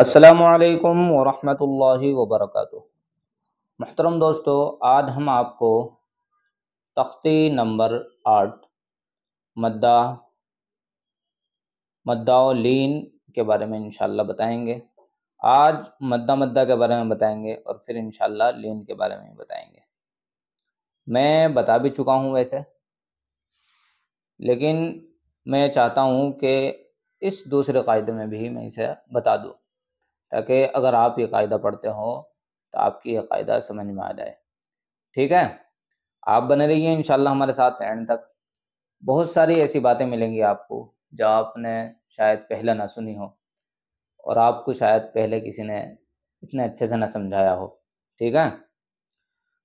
असलकम वरहमल वबरक महतरम दोस्तों आज हम आपको तख्ती नंबर आठ मद्दा मद्दा लीन के बारे में इनशाला बताएंगे आज मद्दा मद्दा के बारे में बताएंगे और फिर इनशाला लीन के बारे में बताएंगे मैं बता भी चुका हूँ वैसे लेकिन मैं चाहता हूँ कि इस दूसरे कायदे में भी मैं इसे बता दूँ ताकि अगर आप ये कायदा पढ़ते हो तो आपकी यह कायदा समझ में आ जाए ठीक है आप बने रहिए इन हमारे साथ एंड तक बहुत सारी ऐसी बातें मिलेंगी आपको जो आपने शायद पहले ना सुनी हो और आपको शायद पहले किसी ने इतने अच्छे से ना समझाया हो ठीक है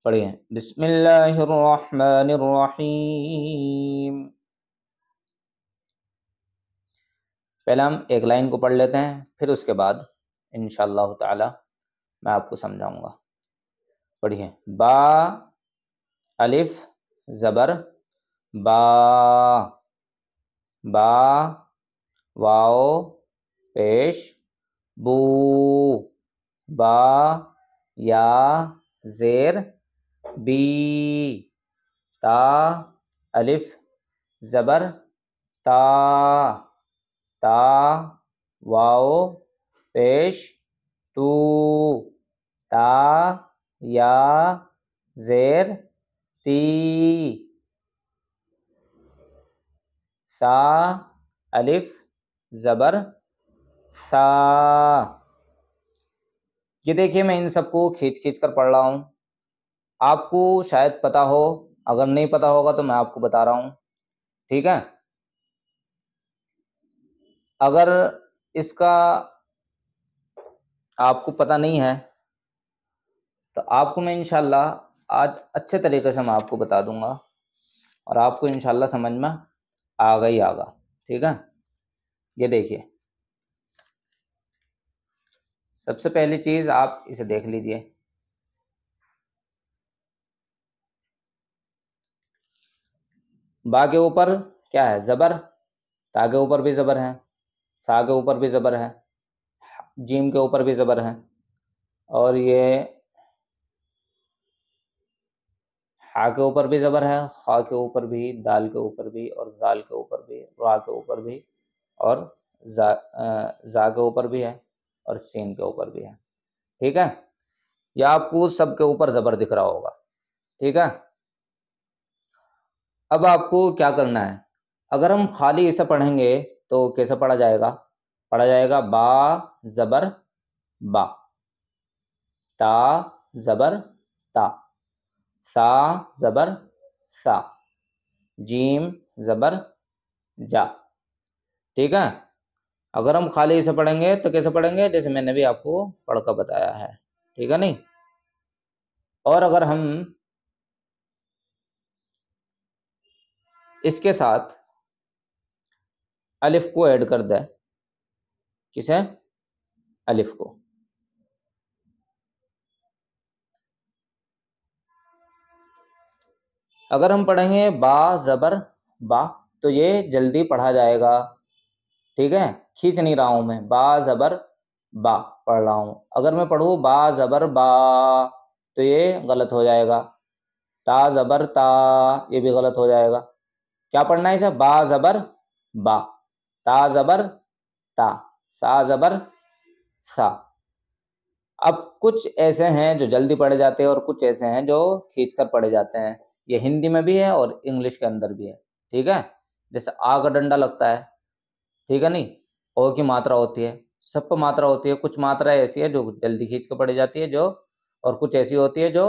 पढ़िए बिस्मिल्लाहिर्रहमानिर्रहीम पहले हम एक लाइन को पढ़ लेते हैं फिर उसके बाद इन शह मैं आपको समझाऊंगा पढ़िए बा अलिफ ज़बर बा बा वाओ पेश बू बा या जेर बी ता अलिफ ज़बर ता ता वाओ पेश तू ता या जेर ती सा अलिफ ज़बर सा ये देखिए मैं इन सबको खींच खींच कर पढ़ रहा हूँ आपको शायद पता हो अगर नहीं पता होगा तो मैं आपको बता रहा हूँ ठीक है अगर इसका आपको पता नहीं है तो आपको मैं इनशाला आज अच्छे तरीके से मैं आपको बता दूंगा और आपको इनशाला समझ में आगा ही आगा ठीक है ये देखिए सबसे पहली चीज़ आप इसे देख लीजिए बा के ऊपर क्या है ज़बर ता के ऊपर भी ज़बर है सा के ऊपर भी ज़बर है जीम के ऊपर भी ज़बर है और ये हा के ऊपर भी ज़बर है खा के ऊपर भी दाल के ऊपर भी और जाल के ऊपर भी रा के ऊपर भी और जा जा के ऊपर भी है और सीन के ऊपर भी है ठीक है या आपको सब के ऊपर ज़बर दिख रहा होगा ठीक है अब आपको क्या करना है अगर हम खाली इसे पढ़ेंगे तो कैसे पढ़ा जाएगा पढ़ा जाएगा बा ज़बर बा ता ज़बर ता सा ज़बर सा जीम ज़बर जा ठीक है अगर हम खाली इसे पढ़ेंगे तो कैसे पढ़ेंगे जैसे मैंने भी आपको पढ़कर बताया है ठीक है नहीं और अगर हम इसके साथ अलिफ को ऐड कर दें किसे अलिफ को अगर हम पढ़ेंगे बा जबर बा तो ये जल्दी पढ़ा जाएगा ठीक है खींच नहीं रहा हूं मैं बा जबर बा पढ़ रहा हूं अगर मैं पढ़ू बा जबर बा तो ये गलत हो जाएगा ता जबर ता ये भी गलत हो जाएगा क्या पढ़ना है इसे बा जबर बा ता जबर ता सा जबर सा अब कुछ ऐसे हैं जो जल्दी पढ़े जाते हैं और कुछ ऐसे हैं जो खींच कर पढ़े जाते हैं ये हिंदी में भी है और इंग्लिश के अंदर भी है ठीक है जैसे आ का डंडा लगता है ठीक है नहीं ओ की मात्रा होती है सब मात्रा होती है कुछ मात्रा ऐसी है जो जल्दी खींच कर पड़ी जाती है जो और कुछ ऐसी होती है जो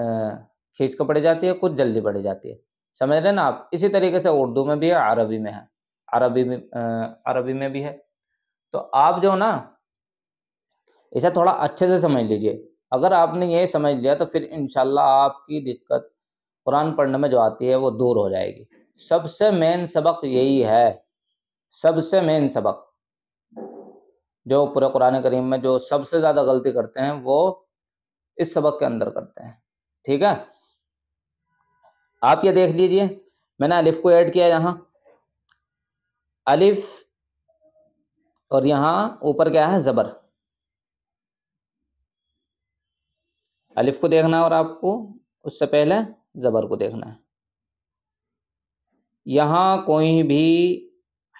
खींच कर पड़ी जाती है कुछ जल्दी पड़ी जाती है समझ रहे ना आप इसी तरीके से उर्दू में भी है अरबी में है अरबी में अरबी में भी है तो आप जो ना इसे थोड़ा अच्छे से समझ लीजिए अगर आपने ये समझ लिया तो फिर इनशाला आपकी दिक्कत कुरान पढ़ने में जो आती है वो दूर हो जाएगी सबसे मेन सबक यही है सबसे मेन सबक जो पूरे कुरान करीम में जो सबसे ज़्यादा गलती करते हैं वो इस सबक के अंदर करते हैं ठीक है आप ये देख लीजिए मैंने अलिफ को ऐड किया यहाँ अलिफ और यहाँ ऊपर क्या है ज़बर अलिफ को देखना है और आपको उससे पहले ज़बर को देखना है यहाँ कोई भी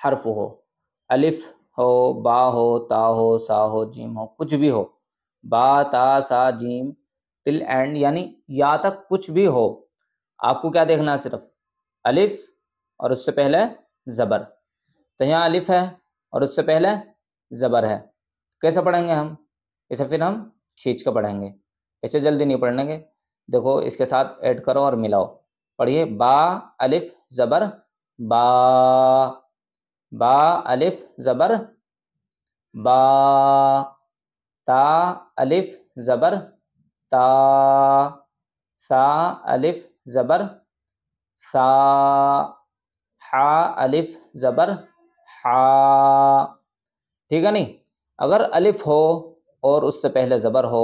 हर्फ हो अलिफ हो बा हो ता हो सा हो जीम हो कुछ भी हो बा ता सा जीम टिल एंड यानी या तक कुछ भी हो आपको क्या देखना है सिर्फ अलिफ और उससे पहले ज़बर तो यहाँ अलिफ है और उससे पहले ज़बर है कैसे पढ़ेंगे हम इसे फिर हम खींच कर पढ़ेंगे इसे जल्दी नहीं पढ़ेंगे देखो इसके साथ ऐड करो और मिलाओ पढ़िए बा अलिफ ज़बर बा बा अलिफ ज़बर बा ता अलिफ ज़बर ता सा अलिफ ज़बर सा हा अलिफ ज़बर हा ठीक है नहीं अगर अलिफ हो और उससे पहले ज़बर हो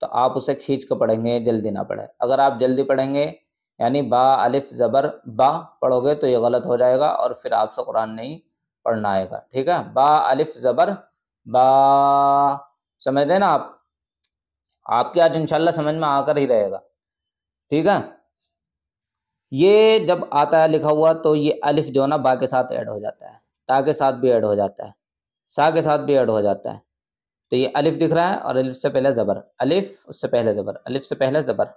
तो आप उसे खींच कर पढ़ेंगे जल्दी ना पढ़े अगर आप जल्दी पढ़ेंगे यानी बा अलिफ ज़बर बा पढ़ोगे तो ये गलत हो जाएगा और फिर आपसे कुरान नहीं पढ़ना आएगा ठीक है बा अलिफ ज़बर बा समझ देना आप आपके आज इंशाल्लाह समझ में आकर ही रहेगा ठीक है ये जब आता है लिखा हुआ तो ये अलिफ जो ना बा के साथ ऐड हो जाता है सा के साथ भी ऐड हो जाता है सा के साथ भी ऐड हो जाता है तो ये अलिफ दिख रहा है और अलिफ से पहले ज़बर अलिफ उससे पहले ज़बर अलिफ से पहले ज़बर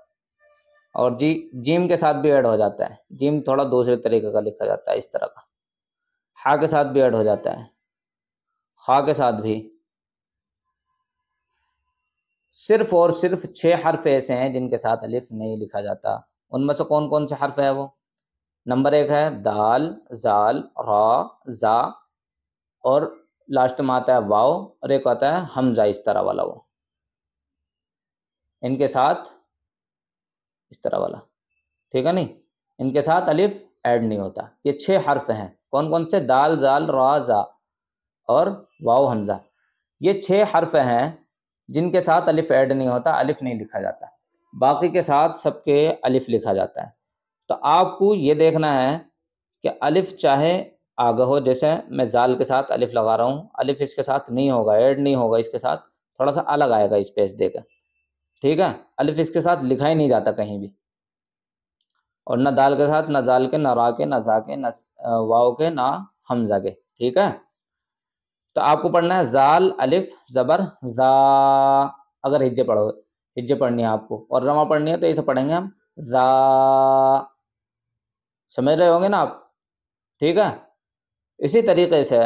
और जी जीम के साथ भी ऐड हो जाता है जीम थोड़ा दूसरे तरीके का लिखा जाता है इस तरह का हा के साथ भी ऐड हो जाता है खा के साथ भी सिर्फ और सिर्फ छः हर्फ ऐसे हैं जिनके साथ अलिफ नहीं लिखा जाता उनमें से कौन कौन से हर्फ है वो नंबर एक है दाल जाल रा जा और लास्ट में आता है वाओ और एक आता है हमजा इस तरह वाला वो इनके साथ इस तरह वाला ठीक है नहीं इनके साथ अलिफ ऐड नहीं होता ये छः हर्फ हैं कौन कौन से दाल जाल रा जा और वाओ हमजा ये छः हर्फ हैं जिनके साथ अलिफ ऐड नहीं होता अलिफ नहीं लिखा जाता बाकी के साथ सबके अलिफ लिखा जाता है तो आपको ये देखना है कि अलिफ चाहे आगे हो जैसे मैं जाल के साथ अलिफ लगा रहा हूँ अलिफ इसके साथ नहीं होगा ऐड नहीं होगा इसके साथ थोड़ा सा अलग आएगा स्पेस देकर ठीक है अलिफ इसके साथ लिखा ही नहीं जाता कहीं भी और ना दाल के साथ ना जाल के ना रा के ना जा के ना वाओ के ना हमजा के ठीक है तो आपको पढ़ना है जाल अलिफ जबर जा अगर हिज्जे पढ़ोगे हिज्जे पढ़नी है आपको और रमा पढ़नी है तो इसे पढ़ेंगे हम जा समझ रहे होंगे ना आप ठीक है इसी तरीके से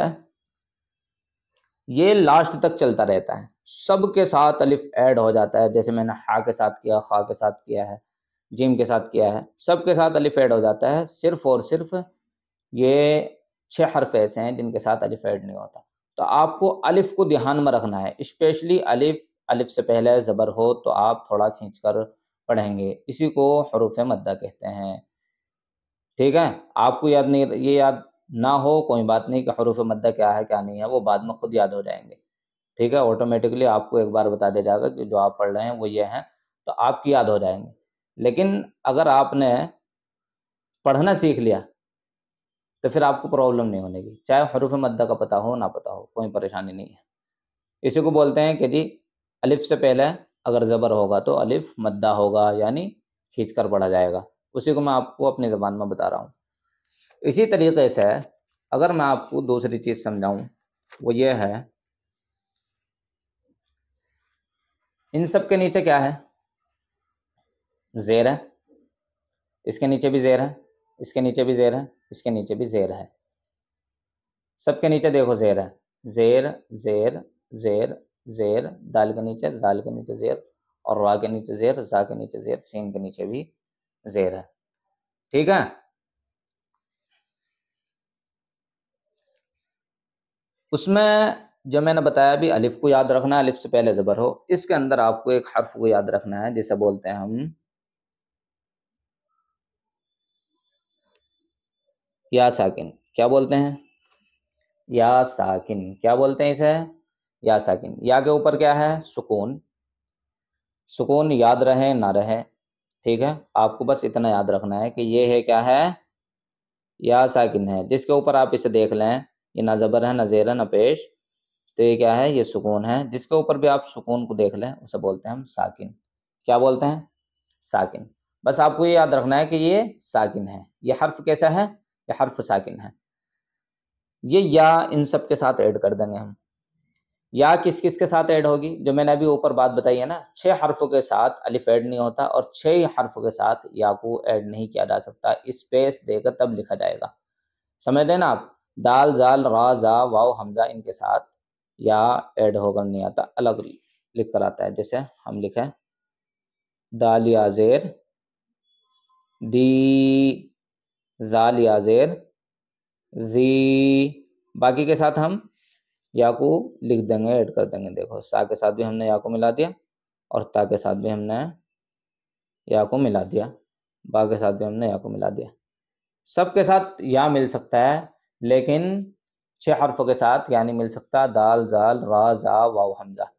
ये लास्ट तक चलता रहता है सब के साथ अलिफ ऐड हो जाता है जैसे मैंने हा के साथ किया खा के साथ किया है जिम के साथ किया है सब के साथ अलिफ ऐड हो जाता है सिर्फ और सिर्फ ये छः हरफ ऐसे हैं जिनके साथ अलिफ ऐड नहीं होता तो आपको अलिफ को ध्यान में रखना है स्पेशली अलिफ अलिफ से पहले ज़बर हो तो आप थोड़ा खींच कर पढ़ेंगे इसी को हरूफ मद्दा कहते हैं ठीक है आपको याद नहीं ये याद ना हो कोई बात नहीं कि हरूफ मद्दा क्या है क्या नहीं है वो बाद में खुद याद हो जाएंगे ठीक है ऑटोमेटिकली आपको एक बार बता दिया जाएगा कि जो आप पढ़ रहे हैं वो ये हैं तो आपकी याद हो जाएंगे लेकिन अगर आपने पढ़ना सीख लिया तो फिर आपको प्रॉब्लम नहीं होने की चाहे हरूफ मद्दा का पता हो ना पता हो कोई परेशानी नहीं है इसी को बोलते हैं कि जी अलिफ से पहले अगर ज़बर होगा तो अलिफ मद्दा होगा यानी खींच कर पढ़ा जाएगा उसी को मैं आपको अपनी ज़बान में बता रहा हूँ इसी तरीके से अगर मैं आपको दूसरी चीज़ समझाऊँ वो ये है इन सब के नीचे क्या है जेर है इसके नीचे भी जेर है इसके नीचे भी जेर है इसके नीचे भी जेर है सबके नीचे देखो जेर है जेर जेर जेर जेर दाल के नीचे दाल के नीचे जेर और रा के नीचे जेर जा के नीचे जेर सीन के नीचे भी जेर है ठीक है उसमें जो मैंने बताया अभी अलिफ को याद रखना है अलिफ से पहले ज़बर हो इसके अंदर आपको एक हर्फ को याद रखना है जिसे बोलते हैं हम या साकिन क्या बोलते हैं या साकिन क्या बोलते हैं इसे या साकिन या के ऊपर क्या है सुकून सुकून याद रहे ना रहे ठीक है आपको बस इतना याद रखना है कि ये है क्या है या साकिन है जिसके ऊपर आप इसे देख लें ये ना ज़बर है ना जेर है ना पेश तो ये क्या है ये सुकून है जिसके ऊपर भी आप सुकून को देख लें उसे बोलते हैं हम साकिन क्या बोलते हैं साकिन बस आपको ये याद रखना है कि ये साकिन है ये हर्फ कैसा है ये हर्फ साकिन है ये या इन सब के साथ ऐड कर देंगे हम या किस किस के साथ ऐड होगी जो मैंने अभी ऊपर बात बताई है ना छः हरफों के साथ अलिफ ऐड नहीं होता और छः हरफों के साथ या को ऐड नहीं किया जा सकता स्पेस देकर तब लिखा जाएगा समझ ना आप दाल जाल रा जा वाओ हमजा इनके साथ या ऐड होकर नहीं आता अलग लिख कर आता है जैसे हम लिखें दाल जेर दी जाल जेर जी बाकी के साथ हम या को लिख देंगे ऐड कर देंगे देखो सा के साथ भी हमने या को मिला दिया और ता के साथ भी हमने या को मिला दिया बा के साथ भी हमने या को मिला दिया सब के साथ या मिल सकता है लेकिन छः हर्फों के साथ यानी मिल सकता है दाल जाल रा जा वाव हमजा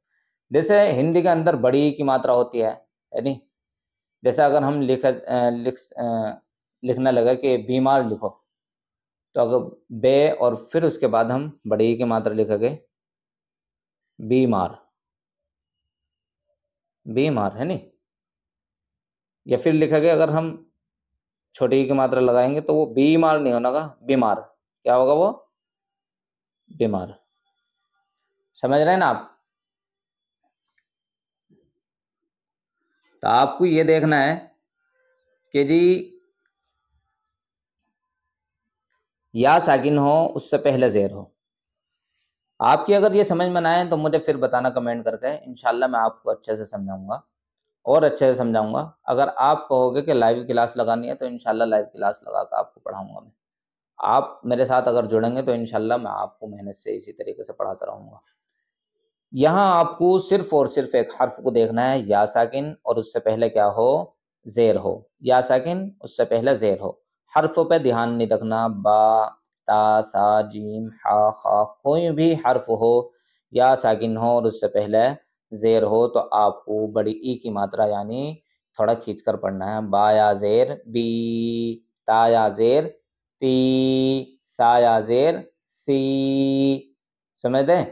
जैसे हिंदी के अंदर बड़ी की मात्रा होती है यानी जैसे अगर हम लिख लिख लिखने लगे कि बीमार लिखो तो अगर बे और फिर उसके बाद हम बड़े ई की मात्रा लिखेंगे बीमार बीमार है नहीं या फिर लिखेंगे अगर हम छोटे ई की मात्रा लगाएंगे तो वो बीमार नहीं होना का बीमार क्या होगा वो बीमार समझ रहे हैं ना आप तो आपको ये देखना है कि जी या साकिन हो उससे पहले ज़ेर हो आपकी अगर ये समझ में आए तो मुझे फिर बताना कमेंट करके इनशाला मैं आपको अच्छे से समझाऊंगा और अच्छे से समझाऊंगा अगर आप कहोगे कि लाइव क्लास लगानी है तो इनशाला लाइव क्लास लगा कर आपको पढ़ाऊंगा मैं आप मेरे साथ अगर जुड़ेंगे तो इनशाला मैं आपको मेहनत से इसी तरीके से पढ़ाता रहूँगा यहाँ आपको सिर्फ और सिर्फ एक हर्फ को देखना है या साकिन और उससे पहले क्या हो जेर हो या साकिन उससे पहले जेर हो हरफों पे ध्यान नहीं रखना बा ता सा जीम हा खा कोई भी हर्फ हो या साकिन हो और उससे पहले जेर हो तो आपको बड़ी ई की मात्रा यानी थोड़ा खींच कर पढ़ना है बा या जेर बी ता या जेर ती सा या जेर सी समझ दें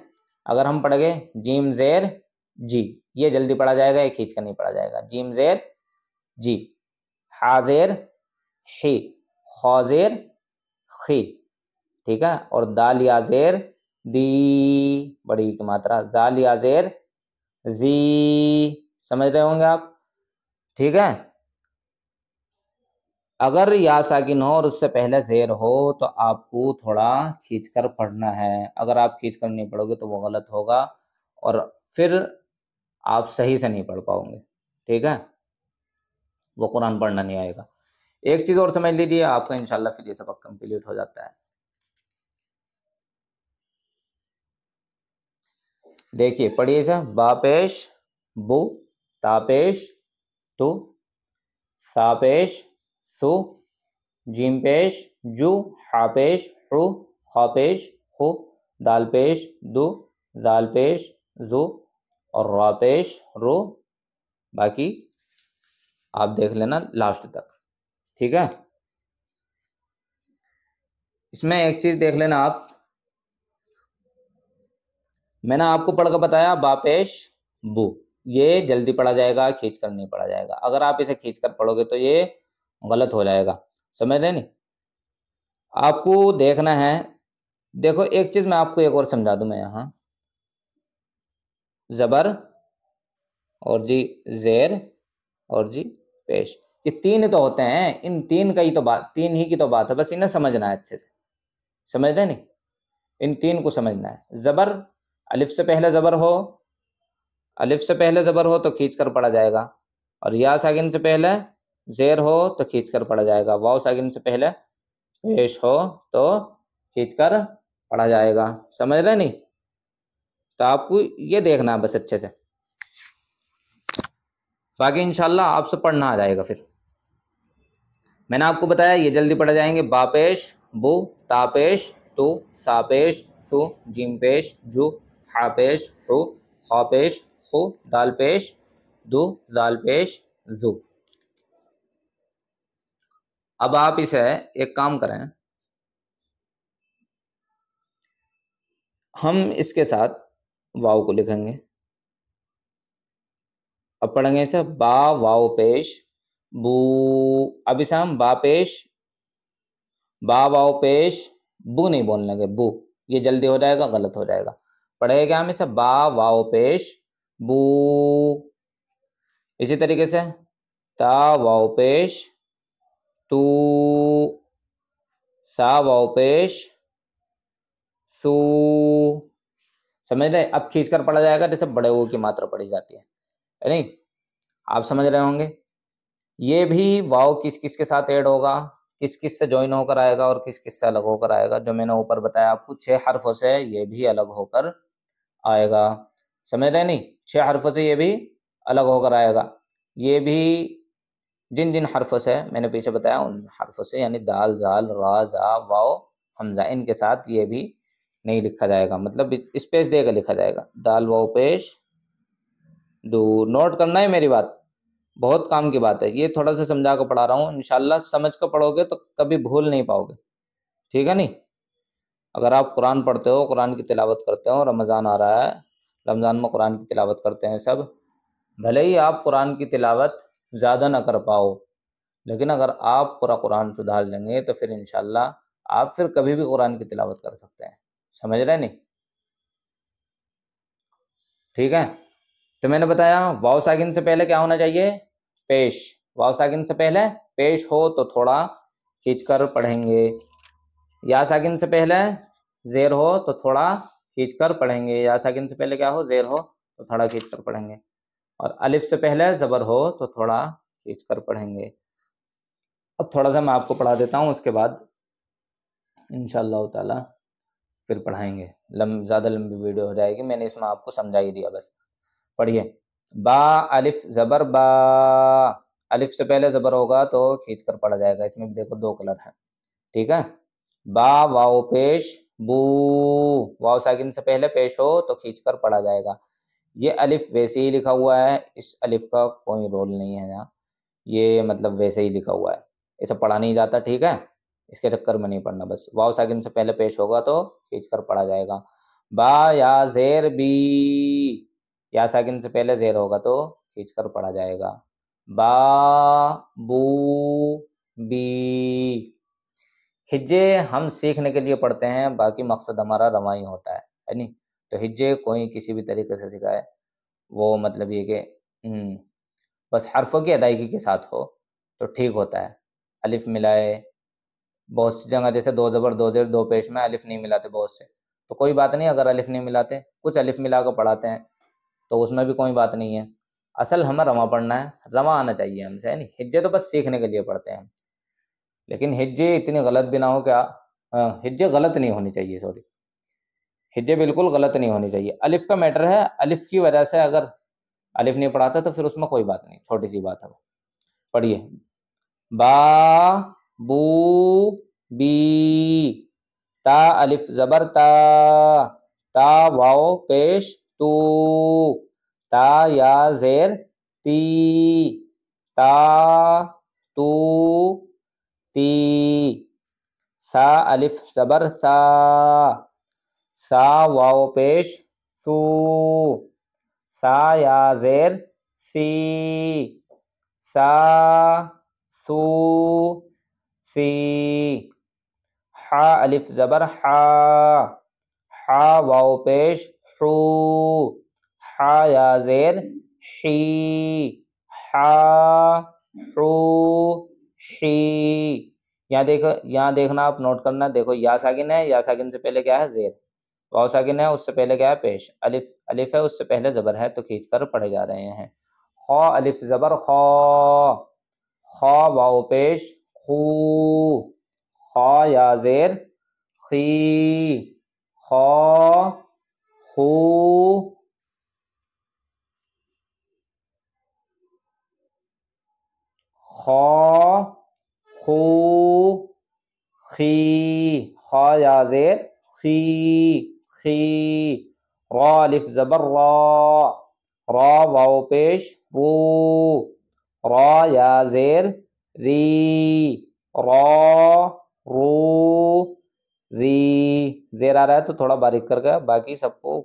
अगर हम पढ़ गए जीम जेर जी ये जल्दी पढ़ा जाएगा ये खींच कर नहीं पढ़ा जाएगा जीम जेर जी हाजेर ही खौजेर खी ठीक है और दाल या जेर दी बड़ी की मात्रा जाल या जेर जी समझ रहे होंगे आप ठीक है अगर या साकिन हो और उससे पहले जेर हो तो आपको थोड़ा खींच कर पढ़ना है अगर आप खींच कर नहीं पढ़ोगे तो वो गलत होगा और फिर आप सही से नहीं पढ़ पाओगे ठीक है वो कुरान पढ़ना नहीं आएगा एक चीज और समझ लीजिए आपका इनशाला फिर ये सबक कंप्लीट हो जाता है देखिए पढ़िए सर बापेश बु तापेश तु सापेश सु जिमपेश जु हापेश हु हापेश हु दालपेश दु दालपेश जु और रापेश रो बाकी आप देख लेना लास्ट तक ठीक है इसमें एक चीज देख लेना आप मैंने आपको पढ़कर बताया बापेश बू ये जल्दी पढ़ा जाएगा खींच कर नहीं पढ़ा जाएगा अगर आप इसे खींच कर पढ़ोगे तो ये गलत हो जाएगा समझ रहे नहीं आपको देखना है देखो एक चीज मैं आपको एक और समझा दू मैं यहां जबर और जी जेर और जी पेश कि तीन तो होते हैं इन तीन का ही तो बात तीन ही की तो बात है बस इन्हें समझना है अच्छे से समझते नहीं इन तीन को समझना है ज़बर अलिफ से पहले ज़बर हो अलिफ से पहले ज़बर हो तो खींच कर पढ़ा जाएगा और या सागिन से पहले जेर हो तो खींच कर पढ़ा जाएगा वाव सागिन से पहले पेश हो तो खींच कर पढ़ा जाएगा समझ रहे नहीं तो आपको ये देखना है बस अच्छे से बाकी इंशाल्लाह आपसे पढ़ना आ जाएगा फिर मैंने आपको बताया ये जल्दी पढ़ा जाएंगे बापेश बो तापेश तो सापेश सो जिमपेश जो हापेश हो खापेश हो दालपेश दो दालपेश जो अब आप इसे एक काम करें हम इसके साथ वाव को लिखेंगे अब पढ़ेंगे इसे बा वाव पेश बू अभी से हम बापेश बावाओपेश बू नहीं बोलने लगे बू ये जल्दी हो जाएगा गलत हो जाएगा पढ़ेगा क्या हमेशा बा वाओपेश बू इसी तरीके से ता तू सा सू समझ रहे अब खींच कर पढ़ा जाएगा जैसे बड़े ऊ की मात्रा पढ़ी जाती है नहीं आप समझ रहे होंगे ये भी वाव किस किस के साथ ऐड होगा किस किस से ज्वाइन होकर आएगा और किस किस से अलग होकर आएगा जो मैंने ऊपर बताया आपको छह हरफों से ये भी अलग होकर आएगा समझ रहे नहीं छह हरफों से ये भी अलग होकर आएगा ये भी जिन जिन हरफों से मैंने पीछे बताया उन हरफों से यानी दाल जाल राजा वाओ हमजा इनके साथ ये भी नहीं लिखा जाएगा मतलब स्पेस देकर लिखा जाएगा दाल वाओ पेश दू नोट करना है मेरी बात बहुत काम की बात है ये थोड़ा सा समझा कर पढ़ा रहा हूँ इनशाला समझ कर पढ़ोगे तो कभी भूल नहीं पाओगे ठीक है नहीं अगर आप कुरान पढ़ते हो कुरान की तिलावत करते हो रमज़ान आ रहा है रमज़ान में कुरान की तिलावत करते हैं सब भले ही आप कुरान की तिलावत ज़्यादा ना कर पाओ लेकिन अगर आप पूरा कुरान सुधार लेंगे तो फिर इन आप फिर कभी भी कुरान की तिलावत कर सकते हैं समझ रहे नहीं ठीक है तो मैंने बताया वाव सागिन से पहले क्या होना चाहिए पेश वाव सागिन से पहले पेश हो तो थोड़ा खींचकर पढ़ेंगे या सागिन से पहले जेर हो तो थोड़ा खींचकर पढ़ेंगे या सागिन से पहले क्या हो जेर हो तो थोड़ा खींचकर पढ़ेंगे और अलिफ से पहले ज़बर हो तो थोड़ा खींचकर पढ़ेंगे अब थोड़ा सा मैं आपको पढ़ा देता हूँ उसके बाद इनशाला ताला फिर पढ़ाएंगे लम ज़्यादा लंबी वीडियो हो जाएगी मैंने इसमें आपको समझा ही दिया बस पढ़िए बा अलिफ ज़बर बा अलिफ से पहले ज़बर होगा तो खींच कर पढ़ा जाएगा इसमें भी देखो दो कलर है ठीक है बा वाओ पेश बू वाओ साकिन से पहले पेश हो तो खींच कर पढ़ा जाएगा ये अलिफ वैसे ही लिखा हुआ है इस अलिफ का कोई रोल नहीं है यहाँ ये मतलब वैसे ही लिखा हुआ है इसे पढ़ा नहीं जाता ठीक है इसके चक्कर में नहीं पढ़ना बस वाओ साकिन से पहले पेश होगा तो खींच कर पढ़ा जाएगा बा या जेर बी या साकिन से पहले जेर होगा तो खींच कर पढ़ा जाएगा बा बू बी हिज्जे हम सीखने के लिए पढ़ते हैं बाकी मकसद हमारा रवाई होता है है नी तो हिज्जे कोई किसी भी तरीके से सिखाए वो मतलब ये कि हम्म, बस हरफों की अदायगी के साथ हो तो ठीक होता है अलिफ मिलाए बहुत सी जगह जैसे दो ज़बर दो जेर दो पेश में अलिफ नहीं मिलाते बहुत से तो कोई बात नहीं अगर अलिफ नहीं मिलाते कुछ अलिफ मिला कर पढ़ाते हैं तो उसमें भी कोई बात नहीं है असल हमें रवा पढ़ना है रवा आना चाहिए हमसे है नहीं हिज्जे तो बस सीखने के लिए पढ़ते हैं लेकिन हिज्जे इतने गलत भी ना हो क्या हिज्जे गलत नहीं होनी चाहिए सॉरी हिज्जे बिल्कुल गलत नहीं होनी चाहिए अलिफ का मैटर है अलिफ की वजह से अगर अलिफ नहीं पढ़ाता तो फिर उसमें कोई बात नहीं छोटी सी बात है वो पढ़िए बा बू बी ता अलिफ जबर ता ता वाओ पेश तू ता या जेर ती ता तू ती सा अलिफ जबर सा सा वाओ पेश सू सा या जेर सी सा सू सी हा अलिफ जबर हा हा वाओ पेश हु हा या जेर ही हा हु ही यहाँ देखो यहाँ देखना आप नोट करना देखो या सागिन है या सागिन से पहले क्या है जेर वाव है उससे पहले क्या है पेश अलिफ अलिफ है उससे पहले जबर है तो खींच कर पढ़े जा रहे हैं ख अलिफ जबर खा खा वाव पेश खू खा या जेर खी ख قو خا خو خي خا يا زين خي خي را الف زبر را را واو پیش رو را يا زين ري را رو री जेर आ रहा है तो थोड़ा बारीक करके बाकी सबको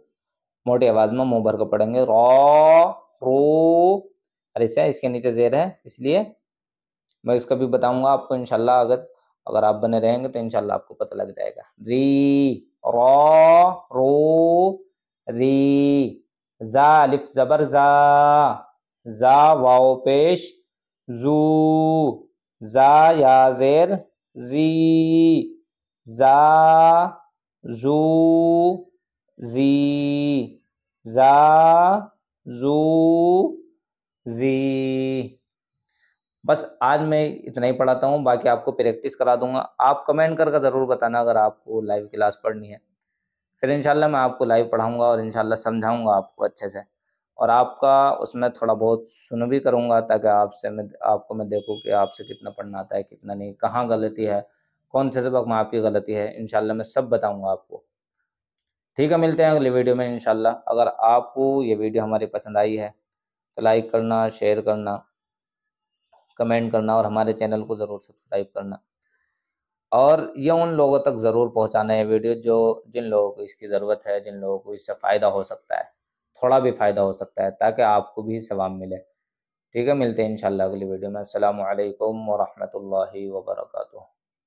मोटी आवाज में मुंह भर के पढ़ेंगे रॉ रो अरे इसे इसके नीचे जेर है इसलिए मैं इसका भी बताऊंगा आपको इनशाला अगर अगर आप बने रहेंगे तो इनशाला आपको पता लग जाएगा री रो रो री जा लिफ जबर जा जा वाओ पेश जू जा या जेर जी जा जू जी जा जू जी बस आज मैं इतना ही पढ़ाता हूँ बाकी आपको प्रैक्टिस करा दूंगा आप कमेंट करके ज़रूर बताना अगर आपको लाइव क्लास पढ़नी है फिर इनशाला मैं आपको लाइव पढ़ाऊँगा और इनशाला समझाऊँगा आपको अच्छे से और आपका उसमें थोड़ा बहुत सुन भी करूँगा ताकि आपसे मैं आपको मैं देखूँ कि आपसे कितना पढ़ना आता है कितना नहीं कहाँ गलती है कौन से सबक में आपकी गलती है इनशाला मैं सब बताऊँगा आपको ठीक है मिलते हैं अगले वीडियो में इनशाला अगर आपको ये वीडियो हमारी पसंद आई है तो लाइक करना शेयर करना कमेंट करना और हमारे चैनल को ज़रूर सब्सक्राइब करना और ये उन लोगों तक ज़रूर पहुंचाना है वीडियो जो जिन लोगों को इसकी ज़रूरत है जिन लोगों को इससे फ़ायदा हो सकता है थोड़ा भी फ़ायदा हो सकता है ताकि आपको भी सवाब मिले ठीक है मिलते हैं इनशाला अगली वीडियो में अल्लाम वरहमल वर्का